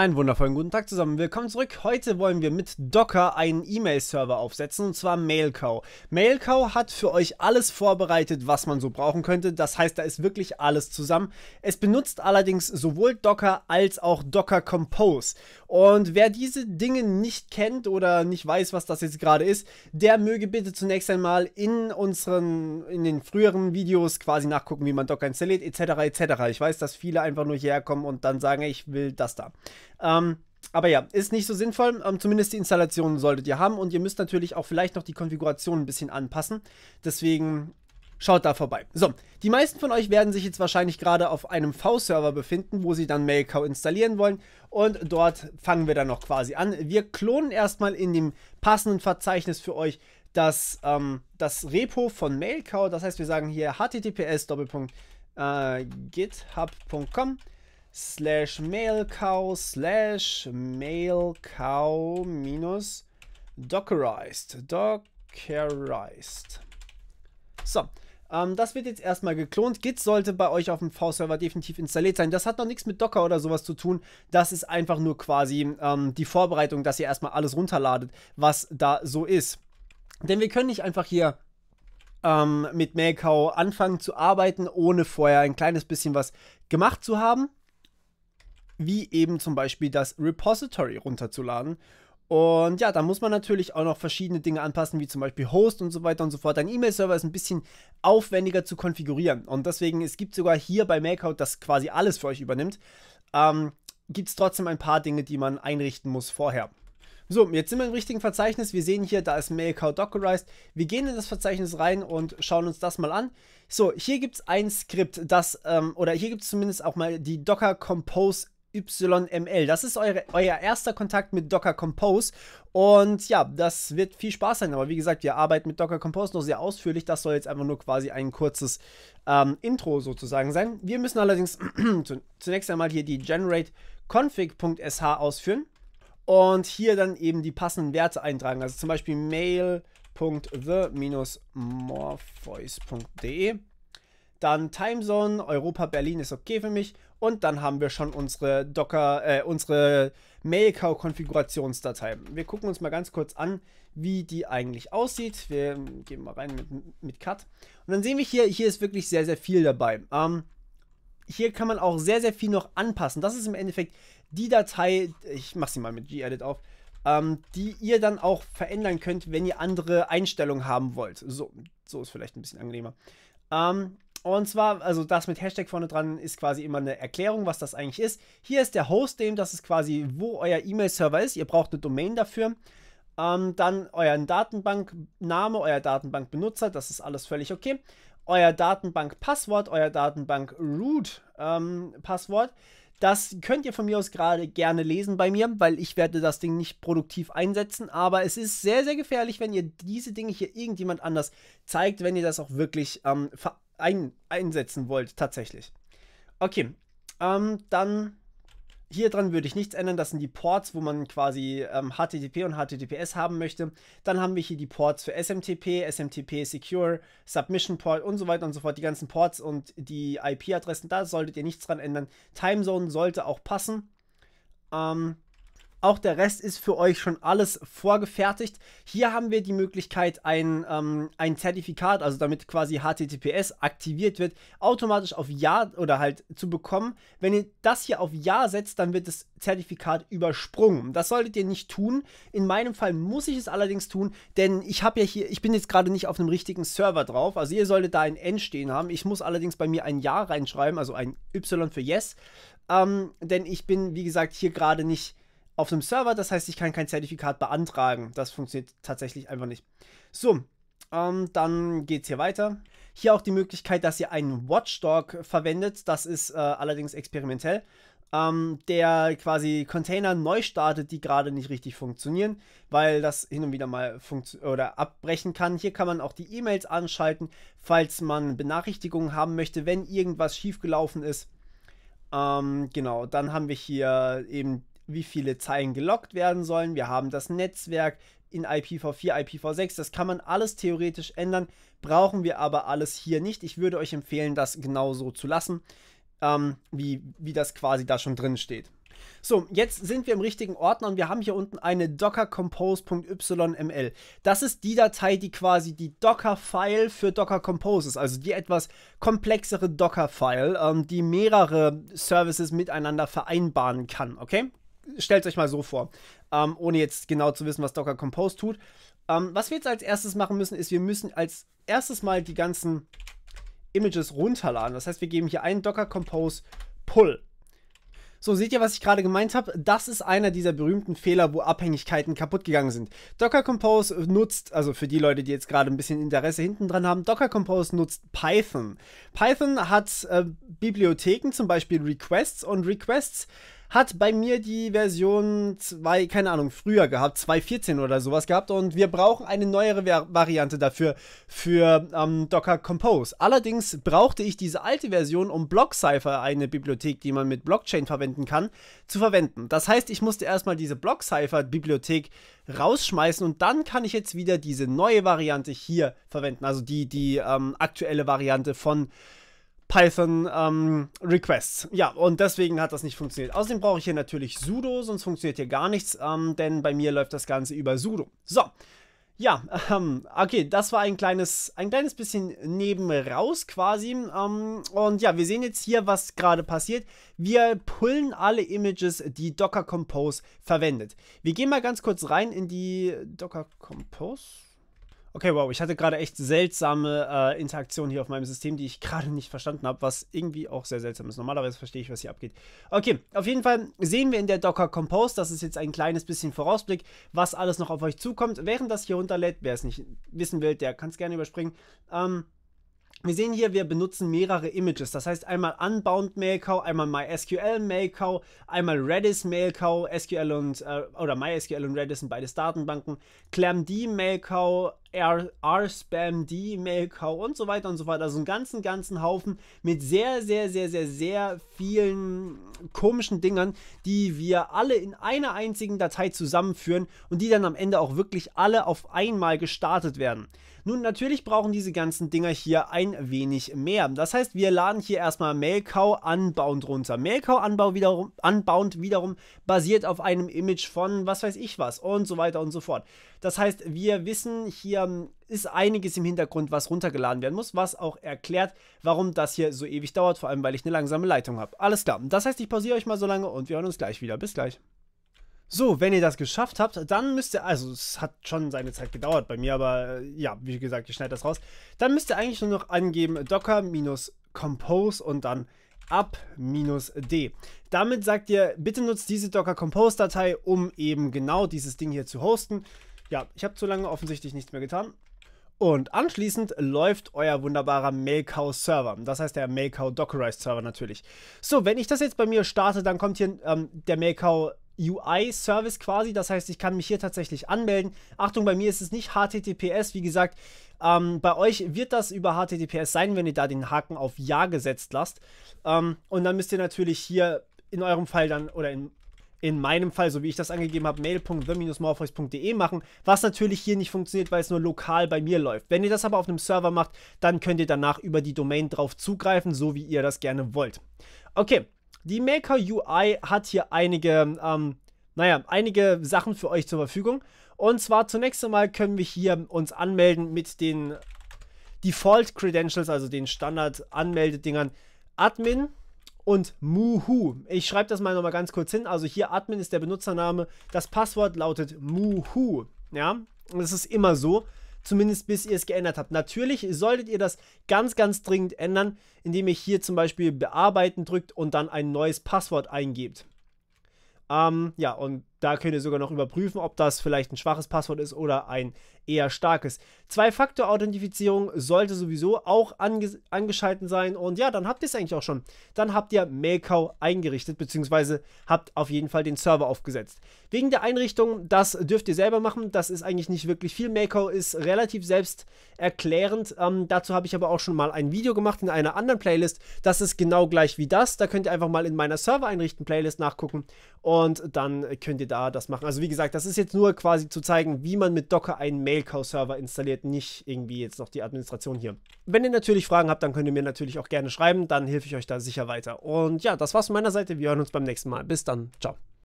Einen wundervollen guten Tag zusammen. Willkommen zurück. Heute wollen wir mit Docker einen E-Mail-Server aufsetzen und zwar Mailcow. Mailcow hat für euch alles vorbereitet, was man so brauchen könnte. Das heißt, da ist wirklich alles zusammen. Es benutzt allerdings sowohl Docker als auch Docker Compose. Und wer diese Dinge nicht kennt oder nicht weiß, was das jetzt gerade ist, der möge bitte zunächst einmal in unseren, in den früheren Videos quasi nachgucken, wie man Docker installiert, etc. etc. Ich weiß, dass viele einfach nur hierher kommen und dann sagen, ich will das da. Ähm, aber ja, ist nicht so sinnvoll. Ähm, zumindest die Installation solltet ihr haben und ihr müsst natürlich auch vielleicht noch die Konfiguration ein bisschen anpassen. Deswegen schaut da vorbei. So, die meisten von euch werden sich jetzt wahrscheinlich gerade auf einem V-Server befinden, wo sie dann Mailcow installieren wollen und dort fangen wir dann noch quasi an. Wir klonen erstmal in dem passenden Verzeichnis für euch das, ähm, das Repo von Mailcow. Das heißt, wir sagen hier https://github.com slash mailcow slash mailcow minus dockerized. Dockerized. So, ähm, das wird jetzt erstmal geklont. Git sollte bei euch auf dem V-Server definitiv installiert sein. Das hat noch nichts mit Docker oder sowas zu tun. Das ist einfach nur quasi ähm, die Vorbereitung, dass ihr erstmal alles runterladet, was da so ist. Denn wir können nicht einfach hier ähm, mit Mailcow anfangen zu arbeiten, ohne vorher ein kleines bisschen was gemacht zu haben wie eben zum Beispiel das Repository runterzuladen. Und ja, da muss man natürlich auch noch verschiedene Dinge anpassen, wie zum Beispiel Host und so weiter und so fort. Ein E-Mail-Server ist ein bisschen aufwendiger zu konfigurieren. Und deswegen, es gibt sogar hier bei Makeout, das quasi alles für euch übernimmt, ähm, gibt es trotzdem ein paar Dinge, die man einrichten muss vorher. So, jetzt sind wir im richtigen Verzeichnis. Wir sehen hier, da ist Mailcow Dockerized. Wir gehen in das Verzeichnis rein und schauen uns das mal an. So, hier gibt es ein Skript, das, ähm, oder hier gibt es zumindest auch mal die Docker Compose YML. Das ist eure, euer erster Kontakt mit Docker Compose. Und ja, das wird viel Spaß sein. Aber wie gesagt, wir arbeiten mit Docker Compose noch sehr ausführlich. Das soll jetzt einfach nur quasi ein kurzes ähm, Intro sozusagen sein. Wir müssen allerdings zunächst einmal hier die generate config.sh ausführen und hier dann eben die passenden Werte eintragen. Also zum Beispiel mail.the-morpheus.de dann Timezone, Europa, Berlin ist okay für mich. Und dann haben wir schon unsere Docker, äh, unsere Mailcow-Konfigurationsdatei. Wir gucken uns mal ganz kurz an, wie die eigentlich aussieht. Wir gehen mal rein mit, mit Cut. Und dann sehen wir hier, hier ist wirklich sehr, sehr viel dabei. Ähm, hier kann man auch sehr, sehr viel noch anpassen. Das ist im Endeffekt die Datei, ich mache sie mal mit G-Edit auf, ähm, die ihr dann auch verändern könnt, wenn ihr andere Einstellungen haben wollt. So, so ist vielleicht ein bisschen angenehmer. Ähm, und zwar, also das mit Hashtag vorne dran ist quasi immer eine Erklärung, was das eigentlich ist. Hier ist der Hostname, das ist quasi, wo euer E-Mail-Server ist. Ihr braucht eine Domain dafür. Ähm, dann euren Datenbankname, euer Datenbankbenutzer, das ist alles völlig okay. Euer Datenbankpasswort, euer Datenbank-Root-Passwort. Ähm, das könnt ihr von mir aus gerade gerne lesen bei mir, weil ich werde das Ding nicht produktiv einsetzen. Aber es ist sehr, sehr gefährlich, wenn ihr diese Dinge hier irgendjemand anders zeigt, wenn ihr das auch wirklich ähm, ver ein, einsetzen wollt, tatsächlich. Okay, ähm, dann hier dran würde ich nichts ändern. Das sind die Ports, wo man quasi ähm, HTTP und HTTPS haben möchte. Dann haben wir hier die Ports für SMTP, SMTP Secure, Submission Port und so weiter und so fort. Die ganzen Ports und die IP-Adressen, da solltet ihr nichts dran ändern. Timezone sollte auch passen. Ähm, auch der Rest ist für euch schon alles vorgefertigt. Hier haben wir die Möglichkeit, ein, ähm, ein Zertifikat, also damit quasi HTTPS aktiviert wird, automatisch auf Ja oder halt zu bekommen. Wenn ihr das hier auf Ja setzt, dann wird das Zertifikat übersprungen. Das solltet ihr nicht tun. In meinem Fall muss ich es allerdings tun, denn ich habe ja hier, ich bin jetzt gerade nicht auf einem richtigen Server drauf. Also ihr solltet da ein N stehen haben. Ich muss allerdings bei mir ein Ja reinschreiben, also ein Y für Yes. Ähm, denn ich bin, wie gesagt, hier gerade nicht auf einem Server. Das heißt, ich kann kein Zertifikat beantragen. Das funktioniert tatsächlich einfach nicht. So, ähm, dann geht es hier weiter. Hier auch die Möglichkeit, dass ihr einen Watchdog verwendet. Das ist äh, allerdings experimentell. Ähm, der quasi Container neu startet, die gerade nicht richtig funktionieren, weil das hin und wieder mal oder abbrechen kann. Hier kann man auch die E-Mails anschalten, falls man Benachrichtigungen haben möchte, wenn irgendwas schiefgelaufen ist. Ähm, genau, dann haben wir hier eben wie viele Zeilen gelockt werden sollen. Wir haben das Netzwerk in IPv4, IPv6. Das kann man alles theoretisch ändern, brauchen wir aber alles hier nicht. Ich würde euch empfehlen, das genauso zu lassen, ähm, wie, wie das quasi da schon drin steht. So, jetzt sind wir im richtigen Ordner und wir haben hier unten eine docker compose.yml. Das ist die Datei, die quasi die Docker-File für Docker Compose ist, also die etwas komplexere Docker-File, ähm, die mehrere Services miteinander vereinbaren kann, okay? stellt euch mal so vor, ähm, ohne jetzt genau zu wissen, was Docker Compose tut. Ähm, was wir jetzt als erstes machen müssen, ist, wir müssen als erstes mal die ganzen Images runterladen. Das heißt, wir geben hier einen Docker Compose Pull. So, seht ihr, was ich gerade gemeint habe? Das ist einer dieser berühmten Fehler, wo Abhängigkeiten kaputt gegangen sind. Docker Compose nutzt, also für die Leute, die jetzt gerade ein bisschen Interesse hinten dran haben, Docker Compose nutzt Python. Python hat äh, Bibliotheken, zum Beispiel Requests und Requests hat bei mir die Version 2, keine Ahnung, früher gehabt, 2.14 oder sowas gehabt und wir brauchen eine neuere Variante dafür für ähm, Docker Compose. Allerdings brauchte ich diese alte Version, um Blockcypher, eine Bibliothek, die man mit Blockchain verwenden kann, zu verwenden. Das heißt, ich musste erstmal diese blockcypher bibliothek rausschmeißen und dann kann ich jetzt wieder diese neue Variante hier verwenden, also die, die ähm, aktuelle Variante von Python-Requests. Ähm, ja, und deswegen hat das nicht funktioniert. Außerdem brauche ich hier natürlich sudo, sonst funktioniert hier gar nichts, ähm, denn bei mir läuft das Ganze über sudo. So, ja, ähm, okay, das war ein kleines, ein kleines bisschen nebenraus quasi. Ähm, und ja, wir sehen jetzt hier, was gerade passiert. Wir pullen alle Images, die Docker Compose verwendet. Wir gehen mal ganz kurz rein in die Docker Compose. Okay, wow, ich hatte gerade echt seltsame äh, Interaktionen hier auf meinem System, die ich gerade nicht verstanden habe, was irgendwie auch sehr seltsam ist. Normalerweise verstehe ich, was hier abgeht. Okay, auf jeden Fall sehen wir in der Docker Compose, das ist jetzt ein kleines bisschen Vorausblick, was alles noch auf euch zukommt. Während das hier runterlädt, wer es nicht wissen will, der kann es gerne überspringen. Ähm, wir sehen hier, wir benutzen mehrere Images. Das heißt einmal Unbound Mailcow, einmal MySQL Mailcow, einmal Redis Mailcow, SQL und äh, oder MySQL und Redis sind beides Datenbanken. ClamD Mailcow, R-Spam, D-Mail-Cow und so weiter und so fort. Also einen ganzen, ganzen Haufen mit sehr, sehr, sehr, sehr, sehr vielen komischen Dingern, die wir alle in einer einzigen Datei zusammenführen und die dann am Ende auch wirklich alle auf einmal gestartet werden. Nun, natürlich brauchen diese ganzen Dinger hier ein wenig mehr. Das heißt, wir laden hier erstmal Mailcow Unbound runter. Mailcow wiederum, Unbound wiederum basiert auf einem Image von was weiß ich was und so weiter und so fort. Das heißt, wir wissen hier ähm, ist einiges im Hintergrund, was runtergeladen werden muss, was auch erklärt, warum das hier so ewig dauert, vor allem weil ich eine langsame Leitung habe. Alles klar, das heißt, ich pausiere euch mal so lange und wir hören uns gleich wieder. Bis gleich. So, wenn ihr das geschafft habt, dann müsst ihr, also es hat schon seine Zeit gedauert bei mir, aber äh, ja, wie gesagt, ich schneide das raus. Dann müsst ihr eigentlich nur noch angeben Docker-Compose und dann up-d. Damit sagt ihr, bitte nutzt diese Docker-Compose-Datei, um eben genau dieses Ding hier zu hosten. Ja, ich habe zu lange offensichtlich nichts mehr getan. Und anschließend läuft euer wunderbarer Mailcow-Server. Das heißt der Mailcow Dockerized-Server natürlich. So, wenn ich das jetzt bei mir starte, dann kommt hier ähm, der Mailcow UI-Service quasi. Das heißt, ich kann mich hier tatsächlich anmelden. Achtung, bei mir ist es nicht HTTPS. Wie gesagt, ähm, bei euch wird das über HTTPS sein, wenn ihr da den Haken auf Ja gesetzt lasst. Ähm, und dann müsst ihr natürlich hier in eurem Fall dann oder in in meinem Fall, so wie ich das angegeben habe, mail.the-morpheus.de machen, was natürlich hier nicht funktioniert, weil es nur lokal bei mir läuft. Wenn ihr das aber auf einem Server macht, dann könnt ihr danach über die Domain drauf zugreifen, so wie ihr das gerne wollt. Okay, die Maker UI hat hier einige, ähm, naja, einige Sachen für euch zur Verfügung. Und zwar zunächst einmal können wir hier uns anmelden mit den Default Credentials, also den Standard Anmeldedingern. Admin, und Muhu. Ich schreibe das mal nochmal ganz kurz hin. Also hier Admin ist der Benutzername. Das Passwort lautet Muhu. Ja, das ist immer so. Zumindest bis ihr es geändert habt. Natürlich solltet ihr das ganz, ganz dringend ändern, indem ihr hier zum Beispiel Bearbeiten drückt und dann ein neues Passwort eingebt. Ähm, ja, und da könnt ihr sogar noch überprüfen, ob das vielleicht ein schwaches Passwort ist oder ein eher stark ist. Zwei-Faktor-Authentifizierung sollte sowieso auch ange angeschalten sein und ja, dann habt ihr es eigentlich auch schon. Dann habt ihr Mailcow eingerichtet, beziehungsweise habt auf jeden Fall den Server aufgesetzt. Wegen der Einrichtung, das dürft ihr selber machen, das ist eigentlich nicht wirklich viel. Mailcow ist relativ selbsterklärend, ähm, dazu habe ich aber auch schon mal ein Video gemacht in einer anderen Playlist, das ist genau gleich wie das, da könnt ihr einfach mal in meiner Server einrichten Playlist nachgucken und dann könnt ihr da das machen. Also wie gesagt, das ist jetzt nur quasi zu zeigen, wie man mit Docker einen Mail Mailcow-Server installiert, nicht irgendwie jetzt noch die Administration hier. Wenn ihr natürlich Fragen habt, dann könnt ihr mir natürlich auch gerne schreiben, dann helfe ich euch da sicher weiter. Und ja, das war's von meiner Seite. Wir hören uns beim nächsten Mal. Bis dann. Ciao.